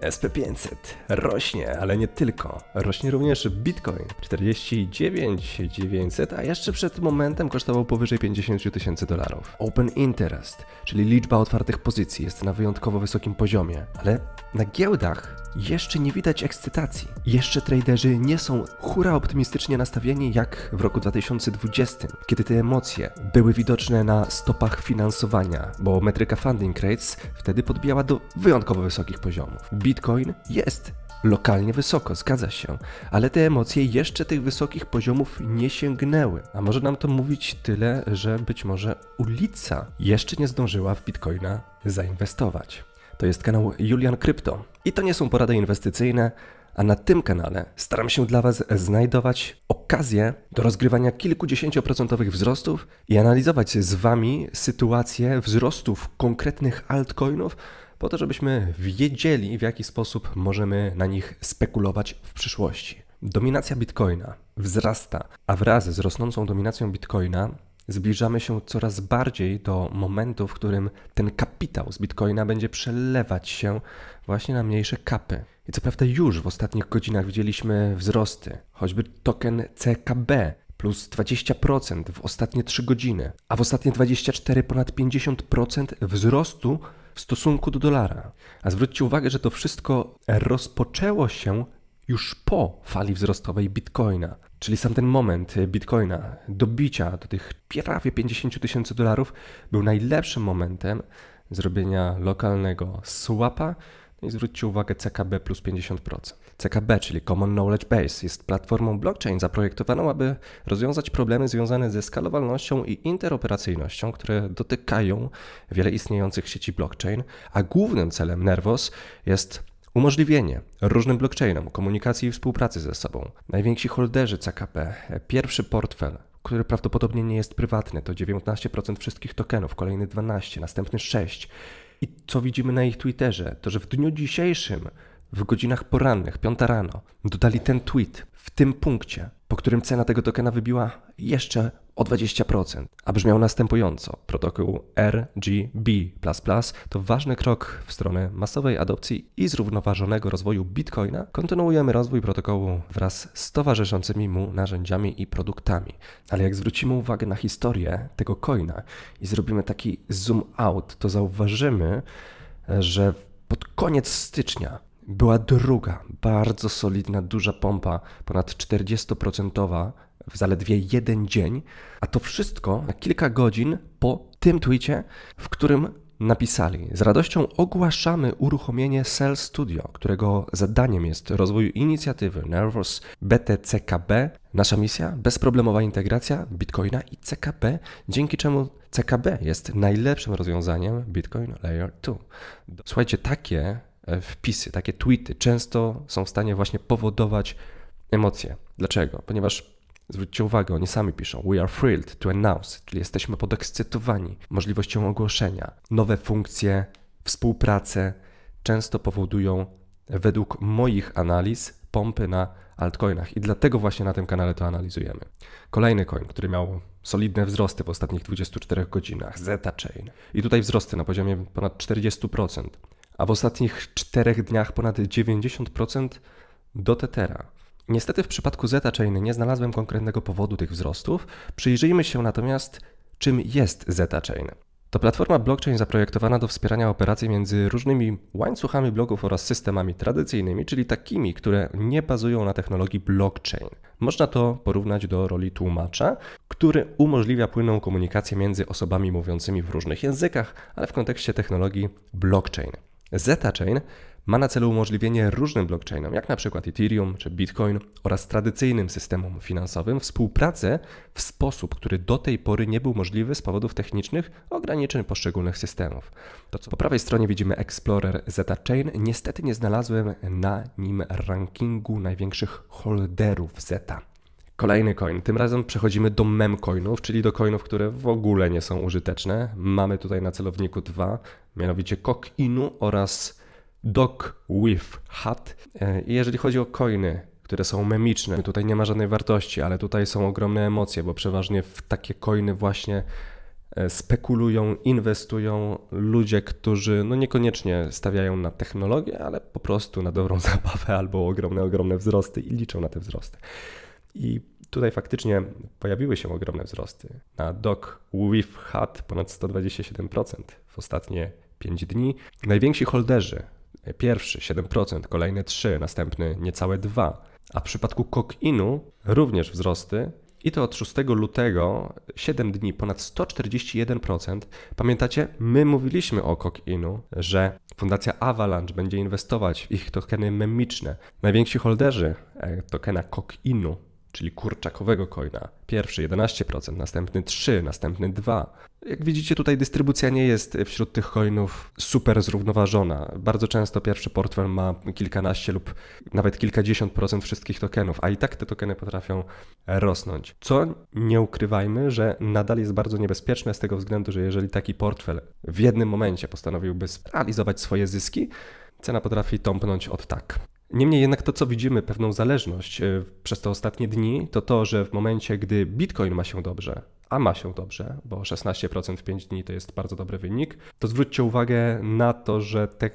SP500 rośnie, ale nie tylko. Rośnie również Bitcoin 49900, a jeszcze przed momentem kosztował powyżej 50 tysięcy dolarów. Open interest, czyli liczba otwartych pozycji jest na wyjątkowo wysokim poziomie, ale na giełdach jeszcze nie widać ekscytacji. Jeszcze traderzy nie są hura optymistycznie nastawieni jak w roku 2020, kiedy te emocje były widoczne na stopach finansowania, bo metryka funding rates wtedy podbijała do wyjątkowo wysokich poziomów. Bitcoin jest lokalnie wysoko, zgadza się, ale te emocje jeszcze tych wysokich poziomów nie sięgnęły. A może nam to mówić tyle, że być może ulica jeszcze nie zdążyła w Bitcoina zainwestować. To jest kanał Julian Krypto i to nie są porady inwestycyjne, a na tym kanale staram się dla Was znajdować okazję do rozgrywania kilkudziesięcioprocentowych wzrostów i analizować z Wami sytuację wzrostów konkretnych altcoinów po to, żebyśmy wiedzieli, w jaki sposób możemy na nich spekulować w przyszłości. Dominacja bitcoina wzrasta, a wraz z rosnącą dominacją bitcoina zbliżamy się coraz bardziej do momentu, w którym ten kapitał z bitcoina będzie przelewać się właśnie na mniejsze kapy. I co prawda już w ostatnich godzinach widzieliśmy wzrosty, choćby token CKB plus 20% w ostatnie 3 godziny, a w ostatnie 24 ponad 50% wzrostu w stosunku do dolara. A zwróćcie uwagę, że to wszystko rozpoczęło się już po fali wzrostowej bitcoina. Czyli sam ten moment y, bitcoina, dobicia do tych prawie 50 tysięcy dolarów, był najlepszym momentem zrobienia lokalnego swapa, i zwróćcie uwagę CKB plus 50%. CKB, czyli Common Knowledge Base, jest platformą blockchain zaprojektowaną, aby rozwiązać problemy związane ze skalowalnością i interoperacyjnością, które dotykają wiele istniejących sieci blockchain, a głównym celem Nervos jest Umożliwienie różnym blockchainom komunikacji i współpracy ze sobą. Najwięksi holderzy CKP, pierwszy portfel, który prawdopodobnie nie jest prywatny, to 19% wszystkich tokenów, kolejny 12, następny 6. I co widzimy na ich Twitterze? To, że w dniu dzisiejszym, w godzinach porannych, piąta rano, dodali ten tweet w tym punkcie, po którym cena tego tokena wybiła jeszcze o 20%, a brzmiał następująco. Protokół RGB to ważny krok w stronę masowej adopcji i zrównoważonego rozwoju Bitcoina. Kontynuujemy rozwój protokołu wraz z towarzyszącymi mu narzędziami i produktami. Ale jak zwrócimy uwagę na historię tego coina i zrobimy taki zoom out, to zauważymy, że pod koniec stycznia była druga, bardzo solidna, duża pompa, ponad 40% w zaledwie jeden dzień, a to wszystko na kilka godzin po tym tweetie, w którym napisali: Z radością ogłaszamy uruchomienie Cell Studio, którego zadaniem jest rozwój inicjatywy Nervous BTCKB. Nasza misja: bezproblemowa integracja Bitcoina i CKB, dzięki czemu CKB jest najlepszym rozwiązaniem Bitcoin Layer 2. Słuchajcie, takie e, wpisy, takie tweety często są w stanie właśnie powodować emocje. Dlaczego? Ponieważ Zwróćcie uwagę, oni sami piszą: We are thrilled to announce, czyli jesteśmy podekscytowani możliwością ogłoszenia. Nowe funkcje, współpracę, często powodują, według moich analiz, pompy na altcoinach i dlatego właśnie na tym kanale to analizujemy. Kolejny coin, który miał solidne wzrosty w ostatnich 24 godzinach, Zeta Chain. I tutaj wzrosty na poziomie ponad 40%, a w ostatnich 4 dniach ponad 90% do Tetera. Niestety w przypadku zeta-chain nie znalazłem konkretnego powodu tych wzrostów, przyjrzyjmy się natomiast czym jest zeta-chain. To platforma blockchain zaprojektowana do wspierania operacji między różnymi łańcuchami bloków oraz systemami tradycyjnymi, czyli takimi, które nie bazują na technologii blockchain. Można to porównać do roli tłumacza, który umożliwia płynną komunikację między osobami mówiącymi w różnych językach, ale w kontekście technologii blockchain. Zeta Chain ma na celu umożliwienie różnym blockchainom, jak na przykład Ethereum czy Bitcoin oraz tradycyjnym systemom finansowym współpracę w sposób, który do tej pory nie był możliwy z powodów technicznych ograniczeń poszczególnych systemów. To co po prawej stronie widzimy Explorer Zeta Chain, niestety nie znalazłem na nim rankingu największych holderów Zeta. Kolejny coin. Tym razem przechodzimy do memcoinów, czyli do coinów, które w ogóle nie są użyteczne. Mamy tutaj na celowniku dwa, mianowicie Kokinu oraz Doc with Hat. E, I jeżeli chodzi o coiny, które są memiczne, tutaj nie ma żadnej wartości, ale tutaj są ogromne emocje, bo przeważnie w takie coiny właśnie e, spekulują, inwestują ludzie, którzy no niekoniecznie stawiają na technologię, ale po prostu na dobrą zabawę albo ogromne, ogromne wzrosty i liczą na te wzrosty. I tutaj faktycznie pojawiły się ogromne wzrosty. Na DOC with HAT ponad 127% w ostatnie 5 dni. Najwięksi holderzy Pierwszy 7%, kolejne 3%, następny niecałe 2%. A w przypadku kokinu również wzrosty i to od 6 lutego 7 dni ponad 141%. Pamiętacie, my mówiliśmy o kokinu, że Fundacja Avalanche będzie inwestować w ich tokeny memiczne. Najwięksi holderzy e, tokena kokinu czyli kurczakowego coina. Pierwszy 11%, następny 3, następny 2. Jak widzicie tutaj dystrybucja nie jest wśród tych coinów super zrównoważona. Bardzo często pierwszy portfel ma kilkanaście lub nawet kilkadziesiąt procent wszystkich tokenów, a i tak te tokeny potrafią rosnąć. Co nie ukrywajmy, że nadal jest bardzo niebezpieczne z tego względu, że jeżeli taki portfel w jednym momencie postanowiłby sparalizować swoje zyski, cena potrafi tąpnąć od tak. Niemniej jednak to, co widzimy, pewną zależność e, przez te ostatnie dni, to to, że w momencie, gdy Bitcoin ma się dobrze, a ma się dobrze, bo 16% w 5 dni to jest bardzo dobry wynik, to zwróćcie uwagę na to, że te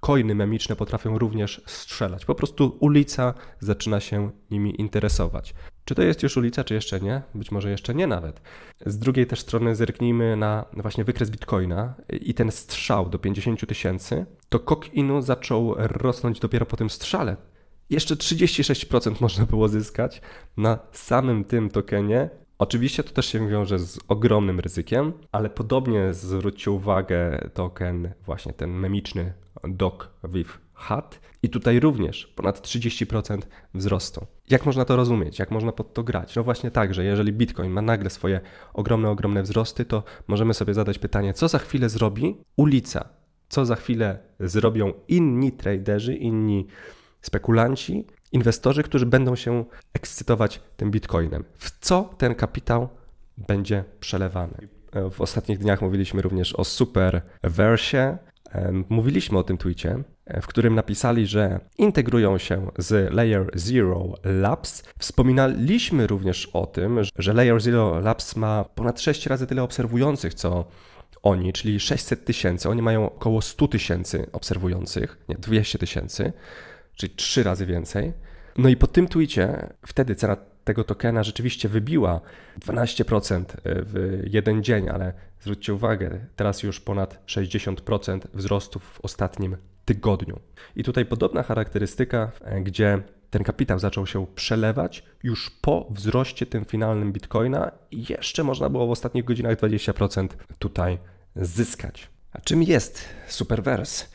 koiny memiczne potrafią również strzelać. Po prostu ulica zaczyna się nimi interesować. Czy to jest już ulica, czy jeszcze nie? Być może jeszcze nie nawet. Z drugiej też strony zerknijmy na właśnie wykres bitcoina i ten strzał do 50 tysięcy, to kok inu zaczął rosnąć dopiero po tym strzale. Jeszcze 36% można było zyskać na samym tym tokenie. Oczywiście to też się wiąże z ogromnym ryzykiem, ale podobnie zwróćcie uwagę token właśnie ten memiczny DOC Viv chat i tutaj również ponad 30% wzrostu. Jak można to rozumieć? Jak można pod to grać? No właśnie tak, że jeżeli Bitcoin ma nagle swoje ogromne, ogromne wzrosty, to możemy sobie zadać pytanie, co za chwilę zrobi ulica? Co za chwilę zrobią inni traderzy, inni spekulanci, inwestorzy, którzy będą się ekscytować tym Bitcoinem? W co ten kapitał będzie przelewany? W ostatnich dniach mówiliśmy również o super wersie, mówiliśmy o tym tweetie, w którym napisali, że integrują się z Layer Zero Labs. Wspominaliśmy również o tym, że Layer Zero Labs ma ponad 6 razy tyle obserwujących, co oni, czyli 600 tysięcy. Oni mają około 100 tysięcy obserwujących, nie, 200 tysięcy, czyli 3 razy więcej. No i po tym tweetie wtedy cena tego tokena rzeczywiście wybiła 12% e, w jeden dzień, ale zwróćcie uwagę, teraz już ponad 60% wzrostów w ostatnim tygodniu. I tutaj podobna charakterystyka, e, gdzie ten kapitał zaczął się przelewać już po wzroście tym finalnym bitcoina i jeszcze można było w ostatnich godzinach 20% tutaj zyskać. A czym jest Superverse?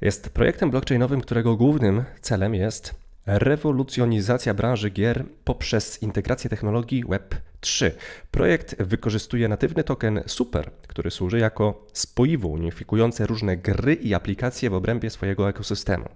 Jest projektem blockchainowym, którego głównym celem jest Rewolucjonizacja branży gier poprzez integrację technologii Web 3. Projekt wykorzystuje natywny token Super, który służy jako spoiwo unifikujące różne gry i aplikacje w obrębie swojego ekosystemu.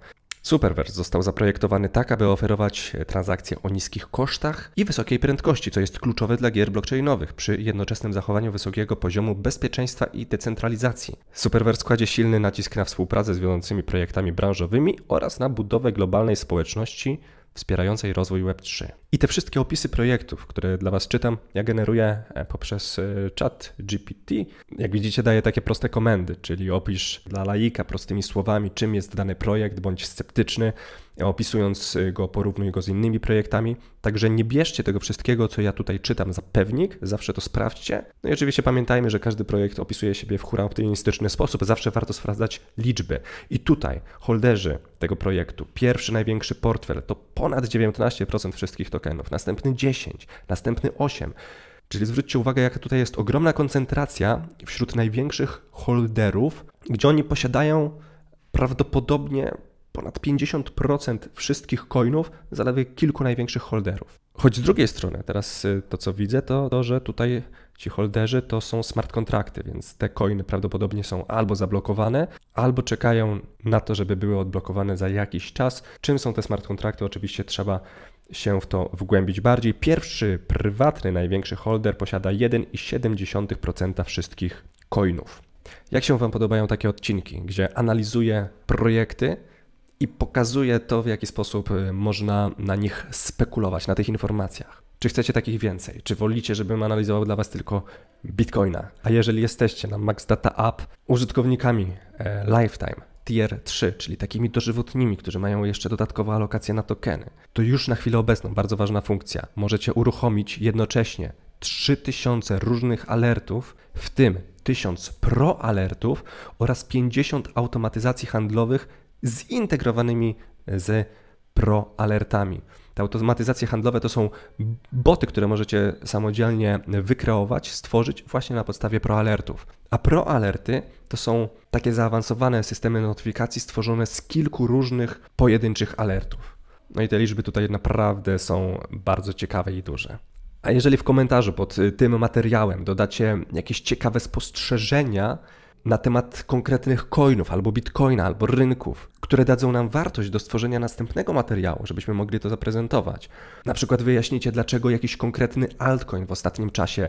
Superverse został zaprojektowany tak, aby oferować e, transakcje o niskich kosztach i wysokiej prędkości, co jest kluczowe dla gier blockchainowych przy jednoczesnym zachowaniu wysokiego poziomu bezpieczeństwa i decentralizacji. Superverse kładzie silny nacisk na współpracę z wiodącymi projektami branżowymi oraz na budowę globalnej społeczności wspierającej rozwój Web3. I te wszystkie opisy projektów, które dla Was czytam, ja generuję e, poprzez e, chat GPT. Jak widzicie, daję takie proste komendy, czyli opisz dla laika prostymi słowami, czym jest dany projekt, bądź sceptyczny, e, opisując go, porównuj go z innymi projektami. Także nie bierzcie tego wszystkiego, co ja tutaj czytam za pewnik, zawsze to sprawdźcie. No i oczywiście pamiętajmy, że każdy projekt opisuje siebie w hura optymistyczny sposób, zawsze warto sprawdzać liczby. I tutaj holderzy tego projektu, pierwszy największy portfel to ponad 19% wszystkich to tokenów, następny 10, następny 8. Czyli zwróćcie uwagę, jaka tutaj jest ogromna koncentracja wśród największych holderów, gdzie oni posiadają prawdopodobnie ponad 50% wszystkich coinów zaledwie kilku największych holderów. Choć z drugiej strony, teraz y, to co widzę, to to, że tutaj ci holderzy to są smart kontrakty, więc te coiny prawdopodobnie są albo zablokowane, albo czekają na to, żeby były odblokowane za jakiś czas. Czym są te smart kontrakty? Oczywiście trzeba się w to wgłębić bardziej. Pierwszy, prywatny, największy holder posiada 1,7% wszystkich coinów. Jak się Wam podobają takie odcinki, gdzie analizuję projekty i pokazuję to, w jaki sposób y, można na nich spekulować, na tych informacjach? Czy chcecie takich więcej? Czy wolicie, żebym analizował dla Was tylko Bitcoina? A jeżeli jesteście na Max Data App użytkownikami e, Lifetime, tier 3, czyli takimi dożywotnimi, którzy mają jeszcze dodatkowe alokację na tokeny. To już na chwilę obecną bardzo ważna funkcja. Możecie uruchomić jednocześnie 3000 różnych alertów, w tym 1000 pro alertów oraz 50 automatyzacji handlowych zintegrowanymi z pro alertami. Te automatyzacje handlowe to są boty, które możecie samodzielnie wykreować, stworzyć właśnie na podstawie proalertów. A proalerty to są takie zaawansowane systemy notyfikacji stworzone z kilku różnych pojedynczych alertów. No i te liczby tutaj naprawdę są bardzo ciekawe i duże. A jeżeli w komentarzu pod y, tym materiałem dodacie jakieś ciekawe spostrzeżenia, na temat konkretnych coinów, albo bitcoina, albo rynków, które dadzą nam wartość do stworzenia następnego materiału, żebyśmy mogli to zaprezentować. Na przykład wyjaśnicie, dlaczego jakiś konkretny altcoin w ostatnim czasie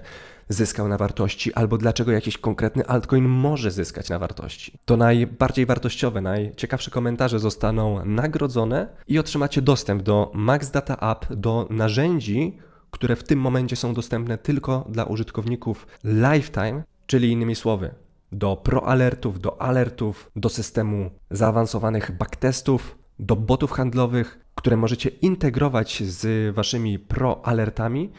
zyskał na wartości, albo dlaczego jakiś konkretny altcoin może zyskać na wartości. To najbardziej wartościowe, najciekawsze komentarze zostaną nagrodzone i otrzymacie dostęp do Max Data App, do narzędzi, które w tym momencie są dostępne tylko dla użytkowników lifetime, czyli innymi słowy, do proalertów, do alertów, do systemu zaawansowanych backtestów, do botów handlowych, które możecie integrować z waszymi proalertami,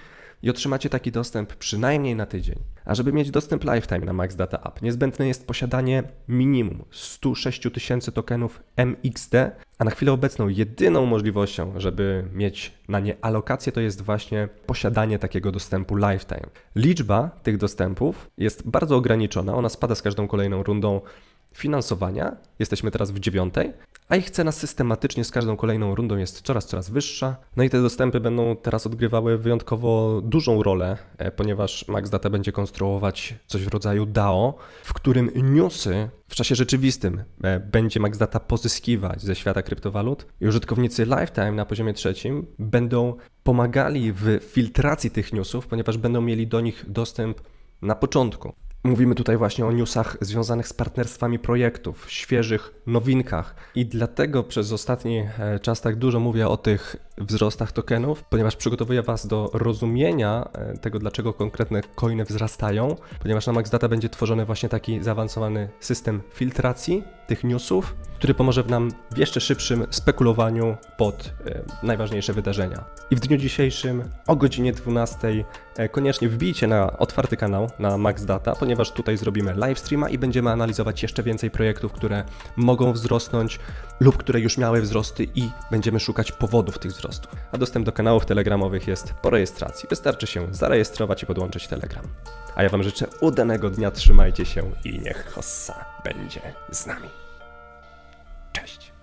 i otrzymacie taki dostęp przynajmniej na tydzień. A żeby mieć dostęp lifetime na Max Data App, niezbędne jest posiadanie minimum 106 tysięcy tokenów MXD, a na chwilę obecną jedyną możliwością, żeby mieć na nie alokację, to jest właśnie posiadanie takiego dostępu lifetime. Liczba tych dostępów jest bardzo ograniczona, ona spada z każdą kolejną rundą finansowania, jesteśmy teraz w dziewiątej, a ich cena systematycznie z każdą kolejną rundą jest coraz, coraz wyższa. No i te dostępy będą teraz odgrywały wyjątkowo dużą rolę, e, ponieważ MaxData będzie konstruować coś w rodzaju DAO, w którym newsy w czasie rzeczywistym e, będzie MaxData pozyskiwać ze świata kryptowalut i użytkownicy Lifetime na poziomie trzecim będą pomagali w filtracji tych newsów, ponieważ będą mieli do nich dostęp na początku. Mówimy tutaj właśnie o newsach związanych z partnerstwami projektów, świeżych nowinkach i dlatego przez ostatni e, czas tak dużo mówię o tych wzrostach tokenów, ponieważ przygotowuje Was do rozumienia e, tego, dlaczego konkretne coiny wzrastają, ponieważ na MaxData będzie tworzony właśnie taki zaawansowany system filtracji tych newsów, który pomoże nam w jeszcze szybszym spekulowaniu pod e, najważniejsze wydarzenia. I w dniu dzisiejszym o godzinie 12 e, koniecznie wbijcie na otwarty kanał na MaxData, ponieważ tutaj zrobimy live streama i będziemy analizować jeszcze więcej projektów, które mogą wzrosnąć lub które już miały wzrosty i będziemy szukać powodów tych wzrostów. A dostęp do kanałów telegramowych jest po rejestracji. Wystarczy się zarejestrować i podłączyć Telegram. A ja Wam życzę udanego dnia, trzymajcie się i niech Hossa będzie z nami. Cześć!